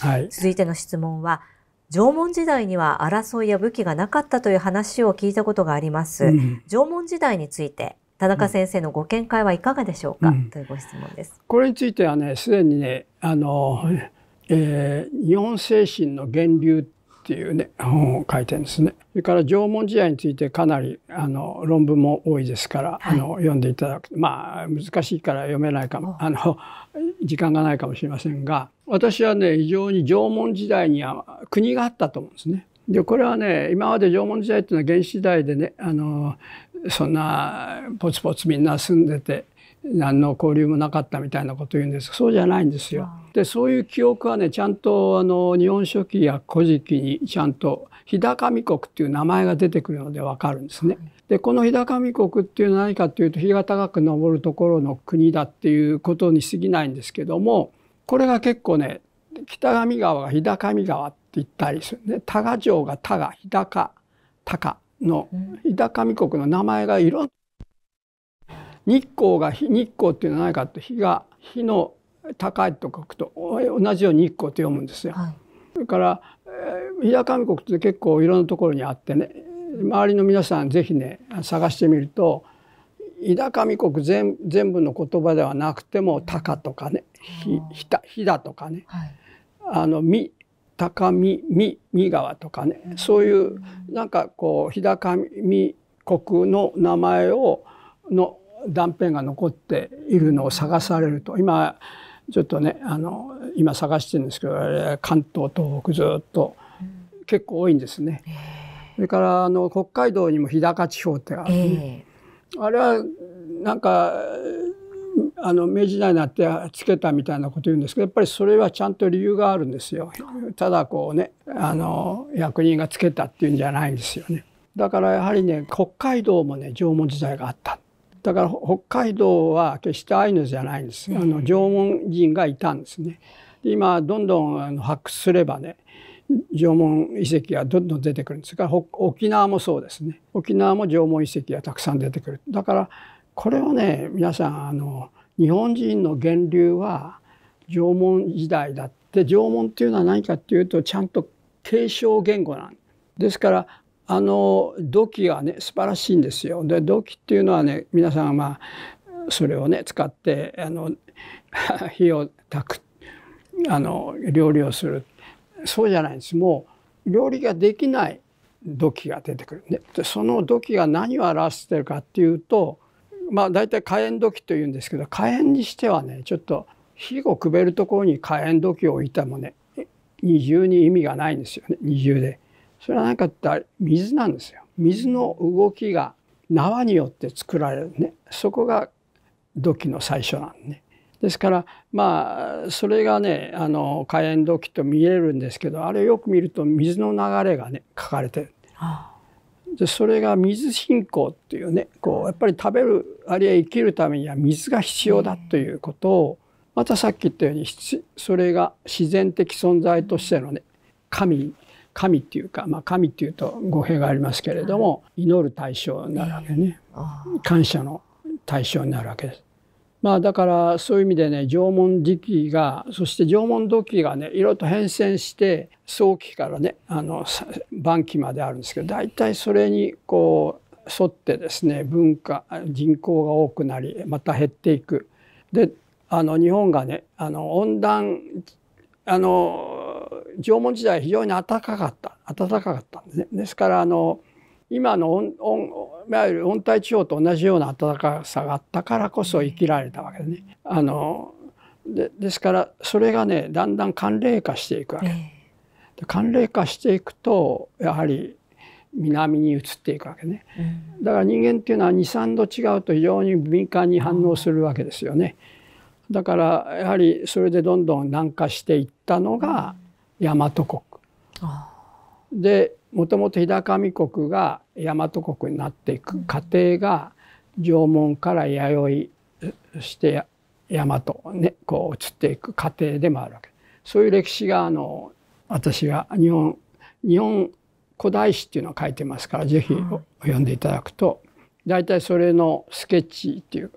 はい、続いての質問は縄文時代には争いや武器がなかったという話を聞いたことがあります、うん、縄文時代について田中先生のご見解はいかがでしょうか、うん、というご質問ですこれについてはねすでにねあの、えー、日本精神の源流っていうね本を書いてるんですねそれから縄文時代についてかなりあの論文も多いですから、はい、あの読んでいただくまあ難しいから読めないかもあの時間がないかもしれませんが私はね非常に縄文時代には国があったと思うんですね。でこれはね今まで縄文時代っていうのは原始時代でねあのそんなポツポツみんな住んでて何の交流もなかったみたいなこと言うんですそうじゃないんですよ。でそういう記憶はねちゃんとあの「日本書紀」や「古事記」にちゃんと「日高見国」っていう名前が出てくるのでわかるんですね。でこの日高見国っていうのは何かっていうと日が高く昇るところの国だっていうことに過ぎないんですけどもこれが結構ね北上川が日高見川って言ったりするね多賀城が多賀日高高の日高見国の名前がいろ日光が日光っていうのは何かって日が日の高いと書くと同じように日光って読むんですよ。はい、それから、えー、日高見国って結構いろんなところにあってね周りの皆さん是非ね探してみると日高神国全全部の言葉ではなくても「高」とかね「ひだ」とかね「あのみ」高見み」「見川とかねそういうなんかこう日高見国の名前をの断片が残っているのを探されると今ちょっとねあの今探してるんですけど関東東北ずっと結構多いんですね。それからあの北海道にも日高地方ってある、ね、えー、あれはなんかあの明治時代になってつけたみたいなこと言うんですけどやっぱりそれはちゃんと理由があるんですよただこうねあの役人がつけたっていうんじゃないんですよねだからやはりね北海道もね縄文時代があっただから北海道は決してアイヌじゃないんです、うあの縄文人がいたんですねで今どんどん発掘すればね縄文遺跡がどんどん出てくるんですが沖縄もそうですね沖縄も縄文遺跡がたくさん出てくるだからこれをね皆さんあの日本人の源流は縄文時代だって縄文っていうのは何かっていうとちゃんと継承言語なんですからあの土器はね素晴らしいんですよ。で土器っていうのはね皆さんはまあそれをね使ってあの火を焚くあの料理をするそうじゃないんですもう料理ができない土器が出てくるねでその土器が何を表してるかっていうとまあ大体火炎土器というんですけど火炎にしてはねちょっと火をくべるところに火炎土器を置いたもね二重に意味がないんですよね二重で。それは何かって水なんですよ。水の動きが縄によって作られるねそこが土器の最初なんね。ですからまあそれがねあの火炎土器と見えるんですけどあれよく見ると水の流れがね書かれてる。でそれが水信仰っていうねこうやっぱり食べるあるいは生きるためには水が必要だということをまたさっき言ったようにそれが自然的存在としてのね神神っていうか、まあ、神っていうと語弊がありますけれども祈る対象になるわけね感謝の対象になるわけです。まあだからそういう意味でね縄文時期がそして縄文土器がねいろいろと変遷して早期からねあの晩期まであるんですけど大体それにこう沿ってですね文化人口が多くなりまた減っていく。であの日本がねあの温暖あの縄文時代非常に暖かかった暖かかったんですね。ですからあの今の温温帯地方と同じような暖かさがあったからこそ生きられたわけでねあのでですからそれがねだんだん寒冷化していくわけ、えー、寒冷化していくとやはり南に移っていくわけね、うん、だから人間っていうのは23度違うと非常に敏感に反応するわけですよね、うん、だからやはりそれでどんどん南下していったのが大和国、うん、でもともと日高見国が大和国になっていく過程が縄文から弥生して大和ねこう移っていく過程でもあるわけそういう歴史があの私が日本日本古代史っていうのを書いてますから是非読んでいただくと大体それのスケッチっていう